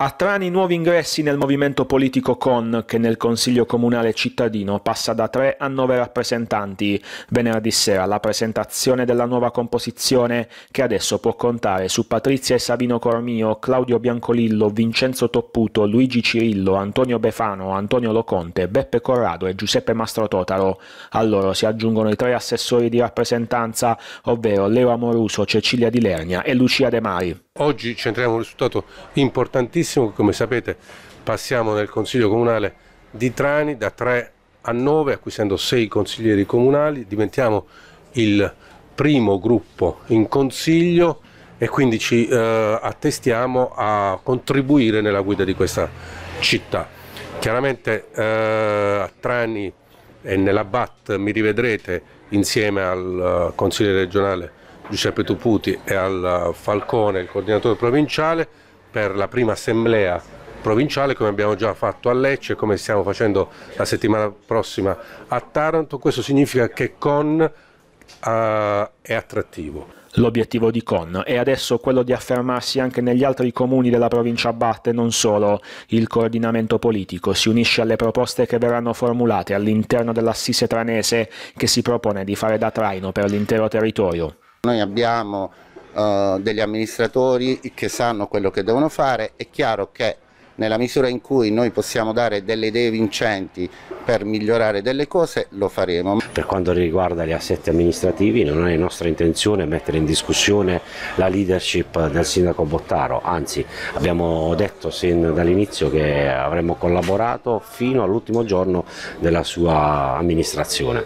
A Trani nuovi ingressi nel movimento politico CON che nel Consiglio Comunale cittadino passa da 3 a 9 rappresentanti. Venerdì sera la presentazione della nuova composizione che adesso può contare su Patrizia e Sabino Cormio, Claudio Biancolillo, Vincenzo Topputo, Luigi Cirillo, Antonio Befano, Antonio Loconte, Beppe Corrado e Giuseppe Mastro Totaro. A loro si aggiungono i tre assessori di rappresentanza, ovvero Leo Amoruso, Cecilia Di Lernia e Lucia De Mari. Oggi centriamo un risultato importantissimo, come sapete passiamo nel Consiglio Comunale di Trani da 3 a 9, acquisendo 6 consiglieri comunali, diventiamo il primo gruppo in Consiglio e quindi ci eh, attestiamo a contribuire nella guida di questa città. Chiaramente eh, a Trani e nella BAT mi rivedrete insieme al uh, consigliere regionale Giuseppe Tuputi e al Falcone, il coordinatore provinciale, per la prima assemblea provinciale come abbiamo già fatto a Lecce e come stiamo facendo la settimana prossima a Taranto. Questo significa che con uh, è attrattivo. L'obiettivo di Con è adesso quello di affermarsi anche negli altri comuni della provincia Batte, non solo. Il coordinamento politico si unisce alle proposte che verranno formulate all'interno dell'assise tranese che si propone di fare da traino per l'intero territorio. Noi abbiamo eh, degli amministratori che sanno quello che devono fare, è chiaro che nella misura in cui noi possiamo dare delle idee vincenti per migliorare delle cose lo faremo. Per quanto riguarda gli assetti amministrativi non è nostra intenzione mettere in discussione la leadership del sindaco Bottaro, anzi abbiamo detto sin dall'inizio che avremmo collaborato fino all'ultimo giorno della sua amministrazione.